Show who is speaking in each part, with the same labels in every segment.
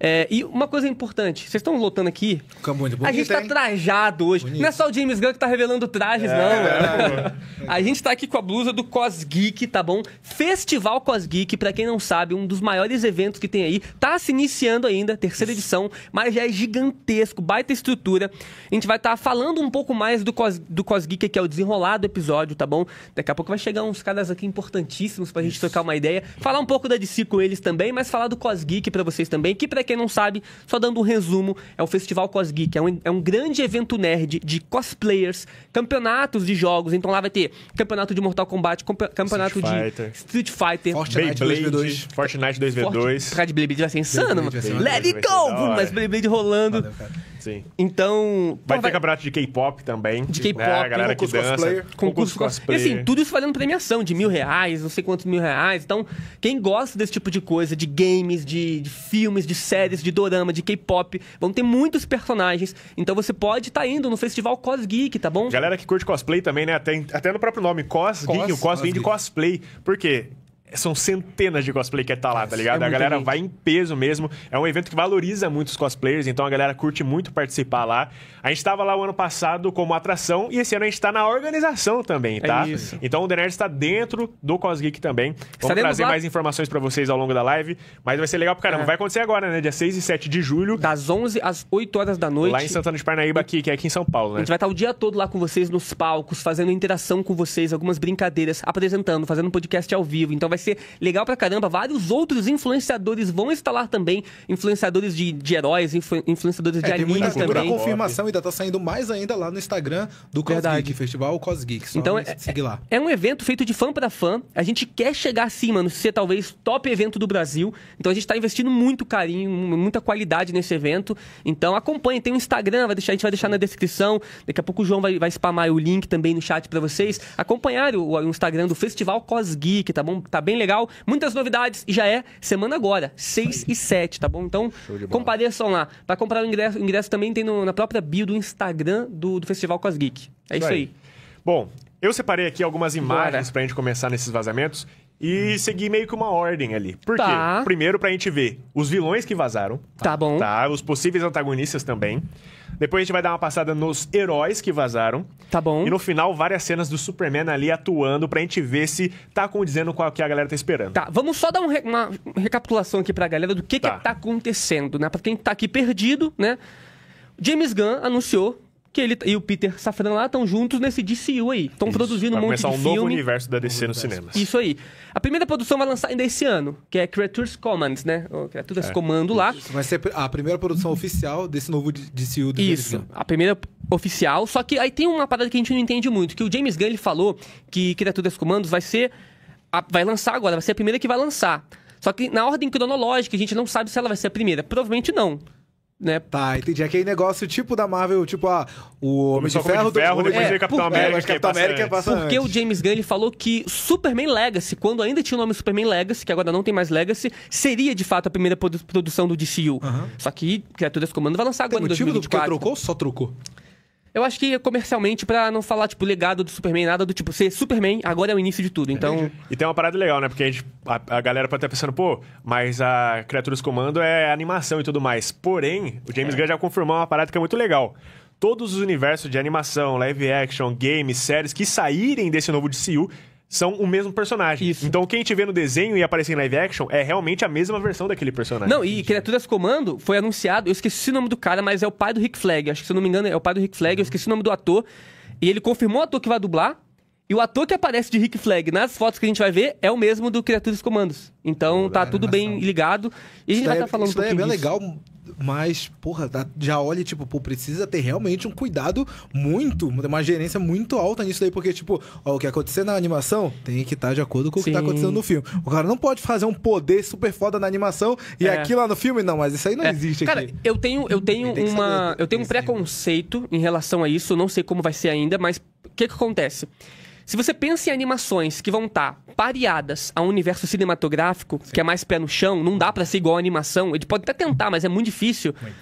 Speaker 1: É, e uma coisa importante, vocês estão lotando aqui. Fica muito bonito, a gente tá hein? trajado hoje. Bonito. Não é só o James Gunn que tá revelando trajes, é, não. É, né? é, é. a gente tá aqui com a blusa do Cosgeek, tá bom? Festival Cosgeek, para quem não sabe, um dos maiores eventos que tem aí. Tá se iniciando ainda, terceira Isso. edição, mas já é gigantesco, baita estrutura. A gente vai estar tá falando um pouco mais do, Cos, do Cosgeek, que é o desenrolado episódio, tá bom? Daqui a pouco vai chegar uns caras aqui importantíssimos pra gente Isso. trocar uma ideia. Falar um pouco da DC com eles também, mas falar do Cosgeek para vocês também, que pra quem não sabe, só dando um resumo, é o Festival Cosgeek, é um, é um grande evento nerd de cosplayers, campeonatos de jogos, então lá vai ter campeonato de Mortal Kombat, campeonato Street de Fighter. Street Fighter, Fortnite 2v2,
Speaker 2: Fortnite 2v2. Fortnite Blade vai ser insano, mano. Let it go! Mas Beyblade rolando. Valeu, Sim. Então. Vai então ter vai... campeonato de K-pop também. De né, K-pop, né? galera que dança. Cosplayer. Concurso, concurso cosplay. E assim, tudo
Speaker 1: isso valendo premiação de mil reais, não sei quantos mil reais. Então, quem gosta desse tipo de coisa, de games, de, de filmes, de séries, de dorama, de K-pop, vão ter muitos personagens. Então você pode estar tá indo no festival Cos Geek, tá bom? Galera que curte cosplay também, né? Até,
Speaker 2: até no próprio nome, Cos, Cos Geek, o Cos, Cos vem de cosplay. Por quê? são centenas de cosplay que tá lá, tá ligado? É a galera gente. vai em peso mesmo. É um evento que valoriza muito os cosplayers, então a galera curte muito participar lá. A gente estava lá o ano passado como atração e esse ano a gente está na organização também, é tá? É isso. Então o The Nerd está dentro do Cosgeek também. Vamos trazer mais informações para vocês ao longo da live, mas vai ser legal pro caramba. É. Vai acontecer agora, né? Dia
Speaker 1: 6 e 7 de julho. Das 11 às 8 horas da noite. Lá em Santana
Speaker 2: de Parnaíba, aqui, que é aqui em São
Speaker 1: Paulo, né? A gente vai estar o dia todo lá com vocês nos palcos, fazendo interação com vocês, algumas brincadeiras, apresentando, fazendo podcast ao vivo. Então vai vai ser legal pra caramba. Vários outros influenciadores vão estar lá também. Influenciadores de, de heróis, influ, influenciadores é, de animes também. A confirmação
Speaker 3: ainda tá saindo mais ainda lá no Instagram do Cosgeek, Festival Cosgeek. Então, é, lá é, é um evento feito de fã para fã. A gente
Speaker 1: quer chegar assim, mano, ser talvez top evento do Brasil. Então a gente tá investindo muito carinho, muita qualidade nesse evento. Então acompanhe, tem o um Instagram, vai deixar, a gente vai deixar na descrição. Daqui a pouco o João vai, vai spamar o link também no chat para vocês. Acompanhar o, o Instagram do Festival Cosgeek, tá bom? Tá bem bem legal. Muitas novidades e já é semana agora, 6 e 7, tá bom? Então, compareçam lá. Para comprar o ingresso, o ingresso também tem no, na própria bio do Instagram do, do Festival Cosgeek. É isso, isso aí. aí. Bom, eu separei aqui algumas imagens para a gente começar nesses vazamentos
Speaker 2: e seguir meio que uma ordem ali. Por tá. quê? Primeiro, pra gente ver os vilões que vazaram. Tá? tá bom. Tá, os possíveis antagonistas também. Depois a gente vai dar uma passada nos heróis que vazaram. Tá bom. E no final, várias cenas do Superman ali atuando pra gente ver se tá condizendo
Speaker 1: com o que a galera tá esperando. Tá, vamos só dar um re uma recapitulação aqui pra galera do que tá. que tá acontecendo, né? Pra quem tá aqui perdido, né? James Gunn anunciou que ele e o Peter Safran lá estão juntos nesse DCU aí. Estão produzindo um monte de um filme. novo
Speaker 2: universo da DC um nos cinemas.
Speaker 1: Isso aí. A primeira produção vai lançar ainda esse ano, que é Creatures Commands, né? Creatures é. Comando lá. Isso. Vai ser a primeira produção oficial desse novo DCU do Isso, a primeira oficial. Só que aí tem uma parada que a gente não entende muito, que o James Gunn ele falou que Criaturas Comandos vai ser... A, vai lançar agora, vai ser a primeira que vai lançar. Só que na ordem cronológica, a gente não sabe se ela vai ser a primeira.
Speaker 3: Provavelmente não né? Tá, entendi. Aquele negócio tipo da Marvel, tipo, ah, o Homem de Ferro... De ferro do... depois é, veio Capitão é, é por... América. É, mas Capitão América passa Porque o
Speaker 1: James Gunn, ele falou que Superman Legacy, quando ainda tinha o nome Superman Legacy, que agora não tem mais Legacy, seria, de fato, a primeira produção do DCU. Só que Criaturas Comando vai lançar tem agora em 2024. o motivo do
Speaker 3: que trocou só trocou?
Speaker 1: Eu acho que comercialmente, pra não falar, tipo, legado do Superman, nada do tipo, ser Superman agora é o início de tudo, então... Entendi. E tem uma
Speaker 2: parada legal, né? Porque a, gente, a, a, galera pode estar pensando, pô, mas a Criaturas Comando é animação e tudo mais. Porém, o James é. Gunn já confirmou uma parada que é muito legal. Todos os universos de animação, live action, games, séries que saírem desse novo DCU são o mesmo personagem. Isso. Então quem te vê no desenho e aparecer em live action é realmente a mesma versão daquele personagem. Não,
Speaker 1: e Criaturas Comando foi anunciado, eu esqueci o nome do cara, mas é o pai do Rick Flag. Acho que se eu não me engano é o pai do Rick Flag, eu uhum. esqueci o nome do ator. E ele confirmou o ator que vai dublar. E o ator que aparece de Rick Flag nas fotos que a gente vai ver é o mesmo do Criaturas Comandos. Então tá tudo bem ligado. E a gente vai estar tá é- falando isso um é pouquinho é bem disso. legal
Speaker 3: mas, porra, já olha, tipo, pô, precisa ter realmente um cuidado muito, uma gerência muito alta nisso daí, porque, tipo, ó, o que acontecer na animação tem que estar tá de acordo com o Sim. que tá acontecendo no filme. O cara não pode fazer um poder super foda na animação e é. aqui lá no filme, não, mas isso aí não é. existe cara, aqui. Cara,
Speaker 1: eu tenho, eu tenho uma. Eu tenho um preconceito em relação a isso, não sei como vai ser ainda, mas o que, que acontece? Se você pensa em animações que vão estar tá pareadas a um universo cinematográfico, Sim. que é mais pé no chão, não dá para ser igual a animação. Ele pode até tentar, mas é muito difícil. Muito.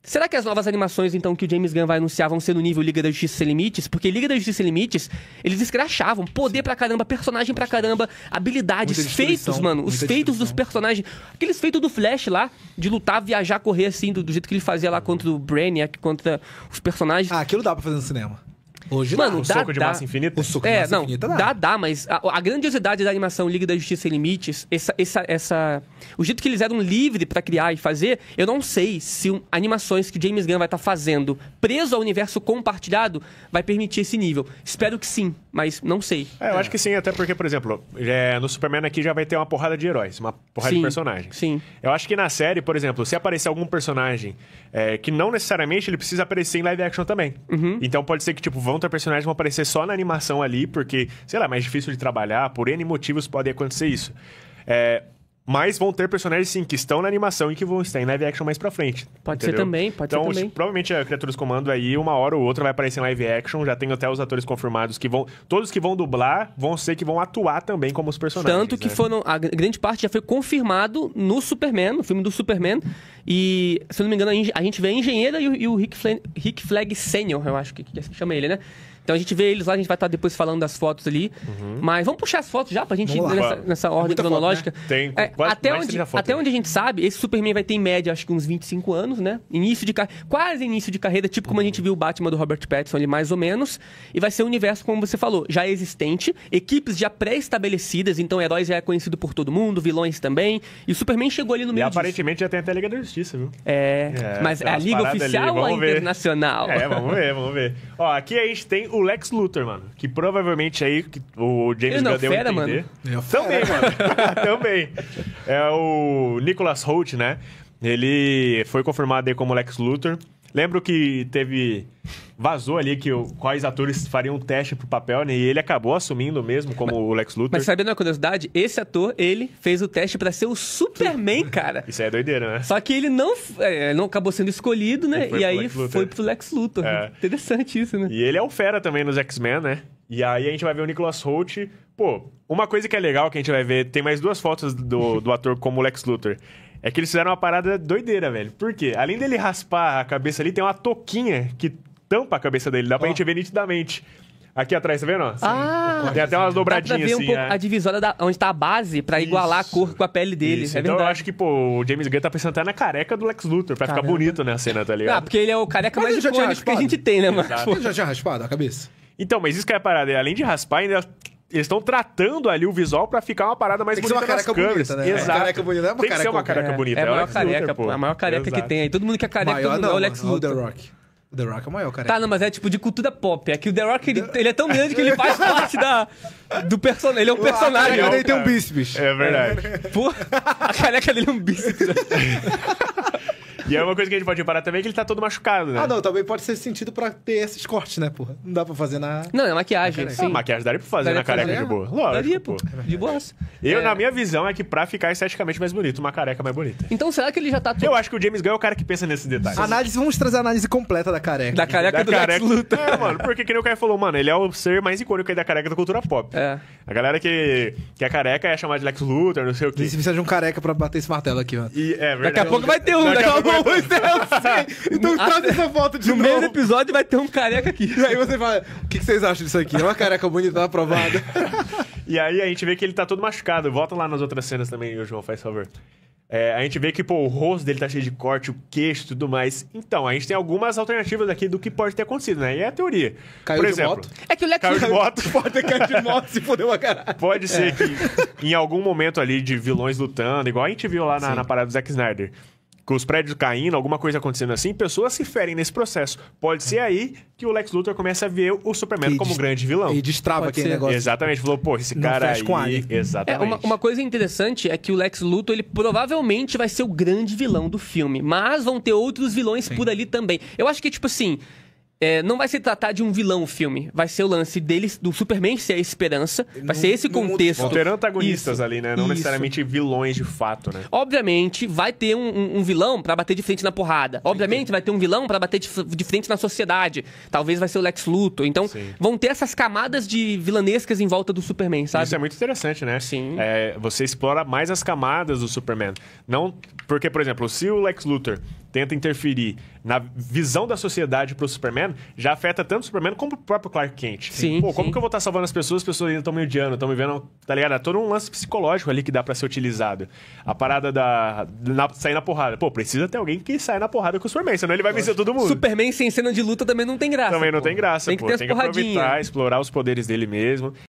Speaker 1: Será que as novas animações, então, que o James Gunn vai anunciar vão ser no nível Liga da Justiça Sem Limites? Porque Liga da Justiça Sem Limites, eles escrachavam poder pra caramba, personagem pra caramba, habilidades, feitos, mano. Os feitos dos personagens. Aqueles feitos do Flash lá, de lutar, viajar, correr assim, do, do jeito que ele fazia lá contra o Brainiac, contra os personagens. Ah, aquilo dá pra fazer no cinema. Hoje Mano, não. O dá, soco de dá. massa infinita? O soco é, de massa não, infinita dá. Dá, dá, mas a, a, grandiosidade da animação Liga da Justiça Sem Limites, essa, essa, essa, o jeito que eles eram livres para criar e fazer, eu não sei se um, animações que James Gunn vai estar tá fazendo preso ao universo compartilhado vai permitir esse nível. Espero que sim mas não sei. É, eu acho que sim, até porque, por exemplo,
Speaker 2: é, no Superman aqui já vai ter uma porrada de heróis, uma porrada sim, de personagens. Sim. Eu acho que na série, por exemplo, se aparecer algum personagem é, que não necessariamente ele precisa aparecer em live action também. Uhum. Então pode ser que, tipo, vão ter personagens que vão aparecer só na animação ali, porque, sei lá, é mais difícil de trabalhar, por N motivos pode acontecer isso. É, mas vão ter personagens, sim, que estão na animação e que vão estar em live action mais pra frente. Pode entendeu? ser também, pode então, ser também. Então, provavelmente a Criaturas Comando aí, uma hora ou outra, vai aparecer em live action. Já tem até os atores confirmados que vão... Todos que vão dublar vão ser que vão atuar também como os
Speaker 1: personagens. Tanto que né? foram... A grande parte já foi confirmado no Superman, no filme do Superman. E, se eu não me engano, a gente vê a Engenheira e o, e o Rick, Flag, Rick Flag Senior, eu acho que, que é assim chama ele, né? Então a gente vê eles lá, a gente vai estar tá depois falando das fotos ali. Uhum. Mas vamos puxar as fotos já pra gente ir nessa, nessa ordem Muita cronológica. Foto, né? Tem é, quase, até, onde, até onde a gente sabe, esse Superman vai ter em média, acho que uns 25 anos, né? Início de quase início de carreira, tipo uhum. como a gente uhum. viu o Batman do Robert Pattinson ali, mais ou menos. E vai ser um universo, como você falou, já existente, equipes já pré-estabelecidas, então heróis já é conhecido por todo mundo, vilões também. E o Superman chegou ali no meio. E disso. aparentemente já tem até a Liga da
Speaker 2: Justiça, viu? É. é mas é a Liga Oficial ou a Internacional? É, vamos ver, vamos ver. Ó, aqui a gente tem o Lex Luthor, mano. Que provavelmente aí que o James Gunn deu fera, a entender. É mano. Também, mano. Também. É o Nicholas Holt, né? Ele foi confirmado aí como Lex Luthor. Lembro que teve. Vazou ali que o, quais atores fariam um teste pro papel, né? E ele acabou assumindo mesmo como mas, o Lex Luthor. Mas sabendo a curiosidade,
Speaker 1: esse ator, ele fez o teste para ser o Superman, cara. Isso aí é doideira, né? Só que ele não, é, não acabou sendo escolhido, né? E aí foi pro Lex Luthor. É. Interessante isso, né? E
Speaker 2: ele é o Fera também nos X-Men, né? E aí a gente vai ver o Nicholas Holt. Pô, uma coisa que é legal que a gente vai ver, tem mais duas fotos do, do ator como Lex Luthor. É que eles fizeram uma parada doideira, velho. Por quê? Além dele raspar a cabeça ali, tem uma toquinha que tampa a cabeça dele. Dá pra oh. gente ver nitidamente. Aqui atrás, tá vendo? Sim, ah, tem até umas dobradinhas assim. Dá pra ver um assim, pouco é. a
Speaker 1: divisória da, onde tá a base pra
Speaker 2: igualar a cor com a pele dele. Isso. É então verdade. eu acho que, pô, o James Gunn tá pensando até na careca do Lex Luthor pra Caramba. ficar bonito na cena, tá ligado? Ah, porque ele é o careca mas mais icônico que a gente tem, né, mano? Ele já tinha raspado a cabeça? Então, mas isso que é a parada. Além de raspar, ainda eles estão tratando ali o visual pra ficar uma parada mais tem bonita uma careca Bonita, né? É, Exato. Careca bonita, é uma tem que ser uma careca é, bonita. É, é a é maior Alex careca, Luther, pô. A maior
Speaker 1: careca Exato. que tem aí. Todo mundo que é careca, maior, todo mundo não, é o Lex Luthor. The Rock.
Speaker 3: O The Rock é o maior, cara. Tá,
Speaker 1: não, mas é tipo de cultura pop. É que o The Rock, ele, ele é tão grande que ele faz parte da, do personagem. Ele é um ah, personagem. Ah, ele tem um bíceps. É verdade. Pô, a careca dele é um bíceps.
Speaker 2: E é uma coisa que a gente pode reparar também que ele tá todo machucado, né? Ah, não,
Speaker 3: também pode ser sentido pra ter esses cortes, né, porra? Não dá pra fazer na. Não, é
Speaker 2: maquiagem. Na sim. Ah, maquiagem daria pra fazer daria na careca fazer, de boa. Né? Lógico. Daria, pô. De boa. Eu, é... na minha visão, é que pra ficar esteticamente mais bonito, uma careca mais bonita.
Speaker 3: Então será que ele já tá todo...
Speaker 1: Eu acho que
Speaker 2: o James Gunn é o cara que pensa nesses detalhes.
Speaker 3: Análise, vamos trazer a análise completa da careca. Da careca da do careca. Luthor.
Speaker 2: É, mano, porque que nem o cara falou, mano, ele é o ser mais icônico aí da careca da cultura pop. É. A galera que, que é
Speaker 3: careca é chamada de Lex Luthor, não sei o quê. E se precisa de um careca pra bater esse martelo aqui, mano. E, é verdade. Daqui a pouco vai ter um, daqui, daqui a pouco. Pois é, eu sei. Então traz essa foto de no novo. No mesmo episódio vai ter um careca aqui. E aí você fala, o que, vocês acham disso aqui? É uma careca bonita, tá aprovada. e aí a gente vê que ele tá todo
Speaker 2: machucado. Volta lá nas outras cenas também, João, faz favor. É, a gente vê que, pô, o rosto dele tá cheio de corte, o queixo e tudo mais. Então, a gente tem algumas alternativas aqui do que pode ter acontecido, né? E é a teoria. Caiu Por de exemplo, moto? É que o Lex... Caiu de moto. Pode ter caído de moto se fodeu a caralho. Pode ser é. que em algum momento ali de vilões lutando, igual a gente viu lá na, na parada do Zack Snyder com os prédios caindo, alguma coisa acontecendo assim, pessoas se ferem nesse processo. Pode ser aí que o Lex Luthor começa a ver o Superman que como grande vilão. E destrava Pode aquele ser. negócio. Exatamente, falou, pô, esse Não cara aí... Com a Exatamente. É, uma,
Speaker 1: uma, coisa interessante é que o Lex Luthor, ele provavelmente vai ser o grande vilão do filme, mas vão ter outros vilões Sim. por ali também. Eu acho que, tipo assim... É, não vai se tratar de um vilão o filme. Vai ser o lance deles, do Superman ser a esperança. Vai no, ser esse contexto. Vão ter antagonistas isso, ali, né? Não isso. necessariamente
Speaker 2: vilões de fato,
Speaker 1: né? Obviamente, vai ter um, um, vilão para bater de frente na porrada. Obviamente, Entendi. vai ter um vilão para bater de, de, frente na sociedade. Talvez vai ser o Lex Luthor. Então, Sim. vão ter essas camadas de vilanescas em volta do Superman, sabe? Isso é muito interessante, né?
Speaker 2: Sim. É, você explora mais as camadas do Superman. Não. Porque, por exemplo, se o Lex Luthor tenta interferir na visão da sociedade pro Superman, já afeta tanto o Superman como o próprio Clark Kent. Assim, sim. Pô, sim. como que eu vou estar salvando as pessoas? As pessoas ainda estão me odiando, estão me vendo, tá ligado? É todo um lance psicológico ali que dá para ser utilizado. A parada da. Na, sair na porrada. Pô, precisa ter alguém que saia na porrada com o Superman, senão ele vai vencer todo mundo. Superman sem cena de luta também não tem graça. Também não pô. tem graça, tem que pô. Ter tem que aproveitar, explorar os poderes dele mesmo.